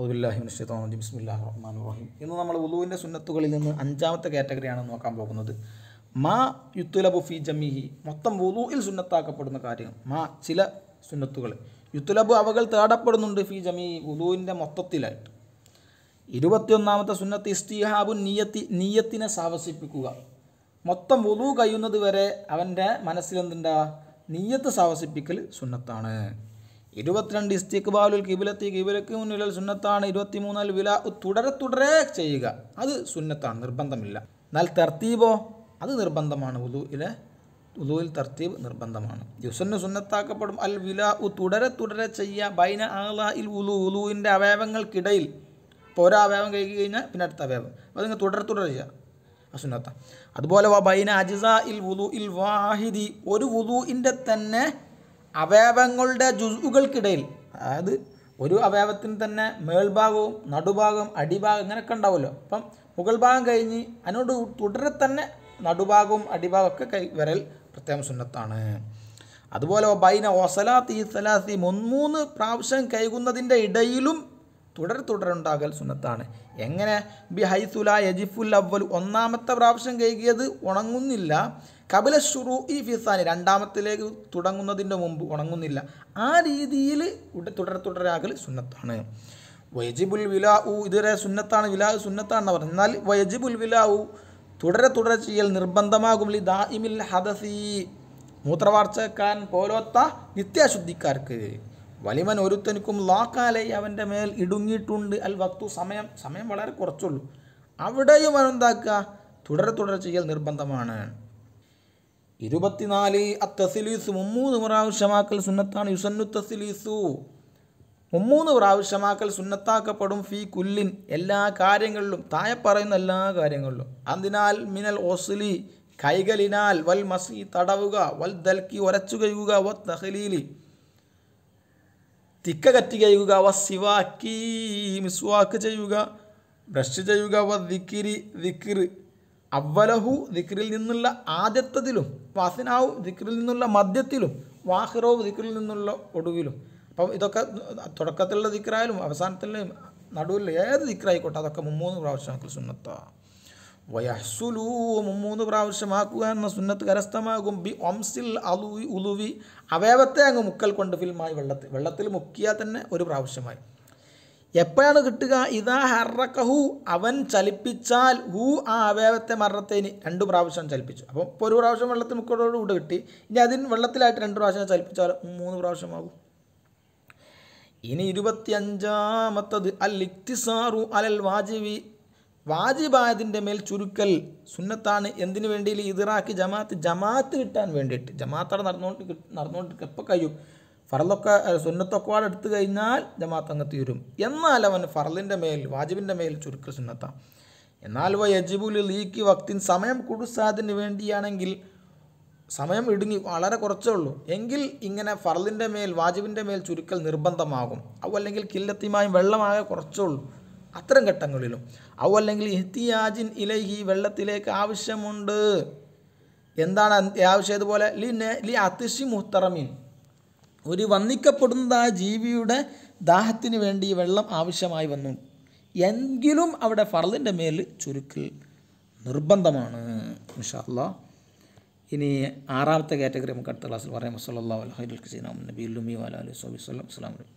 അബുല്ലാഹിമിൻഷത്തോജി റഹീം ഇന്ന് നമ്മൾ ഉലുവിൻ്റെ സുന്നത്തുകളിൽ നിന്ന് അഞ്ചാമത്തെ കാറ്റഗറിയാണ് നോക്കാൻ പോകുന്നത് മാ യുത്തുലബു ഫി ജമീഹി മൊത്തം ഉലുവിൽ സുന്നത്താക്കപ്പെടുന്ന കാര്യം മാ ചില സുന്നത്തുകൾ യുത്തുലബു അവകൾ തേടപ്പെടുന്നുണ്ട് ഫി ജമീ ഉലുവിൻ്റെ മൊത്തത്തിലായിട്ട് ഇരുപത്തിയൊന്നാമത്തെ സുന്നത്ത് ഇസ്തിഹാബു നീയത്തി നീയത്തിനെ സാവസിപ്പിക്കുക മൊത്തം ഉലു കഴിയുന്നത് വരെ അവൻ്റെ മനസ്സിലെന്തുണ്ടാ നീയത്ത് സാവസിപ്പിക്കൽ സുന്നത്താണ് ഇരുപത്തിരണ്ട് ഇസ്തിഖ്ബാലുൽ കിബിലത്തി കിബിലക്ക് മുന്നിൽ സുന്നത്താണ് മൂന്നാൽ വില തുടരെ തുടരെ ചെയ്യുക അത് സുന്നത്താണ് നിർബന്ധമില്ല എന്നാൽ തർത്തീബോ അത് നിർബന്ധമാണ് ഉദുവിലെ ഉദുവിൽ തർത്തീബ് നിർബന്ധമാണ് യുസന്ന് സുന്നത്താക്കപ്പെടും അൽ വില ഉ തുടരെ തുടരെ ചെയ്യുക ബൈന ആള ഇൽ ഉലു ഉലുവിൻ്റെ അവയവങ്ങൾക്കിടയിൽ ഇപ്പോൾ അവയവം കഴിക്കി കഴിഞ്ഞാൽ പിന്നെ അടുത്ത അവയവം അത് നിങ്ങൾ തുടരെ തുടരെ ചെയ്യുക സുന്നത്ത അതുപോലെ ബൈന അജിസ ഇൽ വുലു ഇൽ വാഹിദി ഒരു വുലുവിൻ്റെ തന്നെ അവയവങ്ങളുടെ ജുസുകൾക്കിടയിൽ അതായത് ഒരു അവയവത്തിന് തന്നെ മേൽഭാഗവും നടുഭാഗവും അടിഭാഗം ഇങ്ങനെയൊക്കെ ഉണ്ടാവുമല്ലോ അപ്പം മുകൾ ഭാഗം കഴിഞ്ഞ് അതിനോട് തുടരെ തന്നെ നടുഭാഗവും അടിഭാഗവും ഒക്കെ കൈ വരൽ പ്രത്യേകം സുന്നത്താണ് അതുപോലെ ബൈന ഒസലാത്തി സലാത്തി മൂന്ന് പ്രാവശ്യം കൈകുന്നതിൻ്റെ ഇടയിലും തുടർ തുടരുണ്ടാകൽ സുന്നത്താണ് എങ്ങനെ ബി ഹൈസുല യജിഫുൽ അവൽ ഒന്നാമത്തെ പ്രാവശ്യം കഴുകിയത് ഉണങ്ങുന്നില്ല കപില ഷുറു ഈ ഫിസാനി രണ്ടാമത്തിലേക്ക് തുടങ്ങുന്നതിൻ്റെ മുമ്പ് ഉണങ്ങുന്നില്ല ആ രീതിയിൽ തുടർ തുടരാകൽ സുന്നത്താണ് വയജിബുൽ വില ഉ ഇതുവരെ സുന്നത്താണ് വില സുന്നത്താണെന്ന് പറഞ്ഞു എന്നാൽ വയജിബുൽ വിലാ ഉ തുടരെ തുടരെ ചെയ്യൽ നിർബന്ധമാകും ലി ദാഇമിൽ ഹദസി മൂത്രവാർച്ചക്കാൻ പോലോത്ത നിത്യാശുദ്ധിക്കാർക്ക് വലിമൻ ഒരുത്തനിക്കും ലോക്കാലെ അവൻ്റെ മേൽ ഇടുങ്ങിയിട്ടുണ്ട് അൽ വക്തു സമയം സമയം വളരെ കുറച്ചുള്ളൂ അവിടെയും അവനെന്താക്കുക തുടരെ തുടരെ ചെയ്യൽ നിർബന്ധമാണ് ഇരുപത്തിനാല് അത്തസിലീസു മുമ്മൂന്ന് പ്രാവശ്യമാക്കൽ സുന്നത്താണ് യുസന്നു തസിലീസു മുമ്മൂന്ന് പ്രാവശ്യമാക്കൽ സുന്നത്താക്കപ്പെടും ഫി കുല്ലിൻ എല്ലാ കാര്യങ്ങളിലും താഴെ പറയുന്ന എല്ലാ കാര്യങ്ങളിലും അതിനാൽ മിനൽ ഓസ്ലി കൈകലിനാൽ വൽ മസി തടവുക വൽ ദൽക്കി ഒരച്ചു കഴിയുക വ തഹലീലി തിക്ക കറ്റുകയുക വ സിവാക്കി മിസ്വാക്ക് ചെയ്യുക ബ്രഷ് ചെയ്യുക വ ദിക്കിരി ദിക്കിർ അവലഹു ദിക്റിൽ നിന്നുള്ള ആദ്യത്തതിലും വാസിനാവും ദിക്റിൽ നിന്നുള്ള മധ്യത്തിലും വാഹിറോവ് ദിക്റിൽ നിന്നുള്ള ഒടുവിലും അപ്പം ഇതൊക്കെ തുടക്കത്തിലുള്ള ദിക്കറായാലും അവസാനത്തിലും നടുവിലുള്ള ഏത് ദിക്കറായിക്കോട്ടെ അതൊക്കെ മുമ്മൂന്ന് പ്രാവശ്യം സുന്നത്താണ് വയഹ്സുലൂ മൂന്ന് പ്രാവശ്യമാക്കുക എന്ന സുന്നത്ത് കരസ്ഥമാകും ബി ഒംസിൽ അലുവി ഉലുവി അവയവത്തെ അങ്ങ് മുക്കൽ കൊണ്ട് ഫിൽമായി വെള്ളത്തിൽ വെള്ളത്തിൽ മുക്കിയാൽ തന്നെ ഒരു പ്രാവശ്യമായി എപ്പോഴാണ് കിട്ടുക ഇതാ ഹർറക്കഹു അവൻ ചലിപ്പിച്ചാൽ ഹു ആ അവയവത്തെ മരണത്തേന് രണ്ട് പ്രാവശ്യം ചലിപ്പിച്ചു അപ്പം ഇപ്പോൾ ഒരു പ്രാവശ്യം വെള്ളത്തിൽ കൂടെ കിട്ടി ഇനി അതിന് വെള്ളത്തിലായിട്ട് രണ്ട് പ്രാവശ്യം ചലിപ്പിച്ചാൽ മൂന്ന് പ്രാവശ്യമാകും ഇനി ഇരുപത്തിയഞ്ചാമത്തത് അൽ ഇക്തിസാറു അലൽ വാജിബി വാജിബായതിൻ്റെ മേൽ ചുരുക്കൽ സുന്നത്താണ് എന്തിനു വേണ്ടി ഇതിറാക്കി ജമാഅത്ത് ജമാഅത്ത് കിട്ടാൻ വേണ്ടിയിട്ട് അവിടെ നടന്നുകൊണ്ട് നടന്നുകൊണ്ട് എപ്പോൾ കഴിയും ഫറലൊക്കെ സുന്നത്തൊക്കെ പാടെ എടുത്തു കഴിഞ്ഞാൽ ജമാഅത്ത് അങ്ങ് തീരും എന്നാൽ അവൻ ഫറലിൻ്റെ മേൽ വാജിബിൻ്റെ മേൽ ചുരുക്കൽ സുന്നത്താണ് എന്നാൽ വ യജിബുൽ ലീക്ക് വക്തിൻ സമയം കുടുസാദിന് വേണ്ടിയാണെങ്കിൽ സമയം ഇടുങ്ങി വളരെ കുറച്ചേ ഉള്ളൂ എങ്കിൽ ഇങ്ങനെ ഫറലിൻ്റെ മേൽ വാജിബിൻ്റെ മേൽ ചുരുക്കൽ നിർബന്ധമാകും അവ അല്ലെങ്കിൽ കില്ലത്തിമായും വെള്ളമാകെ കുറച്ചേ ഉള്ളൂ അത്തരം ഘട്ടങ്ങളിലും അവ അല്ലെങ്കിൽ ഇഹ്തിയാജിൻ ഇലൈഹി വെള്ളത്തിലേക്ക് ആവശ്യമുണ്ട് എന്താണ് ആവശ്യം ഇതുപോലെ ലി ലി അതിഷി മുഹ്തറമീൻ ഒരു വന്നിക്കപ്പെടുന്നതായ ജീവിയുടെ ദാഹത്തിന് വേണ്ടി വെള്ളം ആവശ്യമായി വന്നു എങ്കിലും അവിടെ ഫറലിൻ്റെ മേൽ ചുരുക്കൽ നിർബന്ധമാണ് ഇൻഷാല്ലാ ഇനി ആറാമത്തെ കാറ്റഗറി നമുക്ക് അടുത്ത ക്ലാസ്സിൽ പറയാം വസ്ലാ അലഹുൽ ഹസീന നബി ഉല്ലുമി വാലി സ്വബി സ്വലം അസ്ലാം വലൈക്കും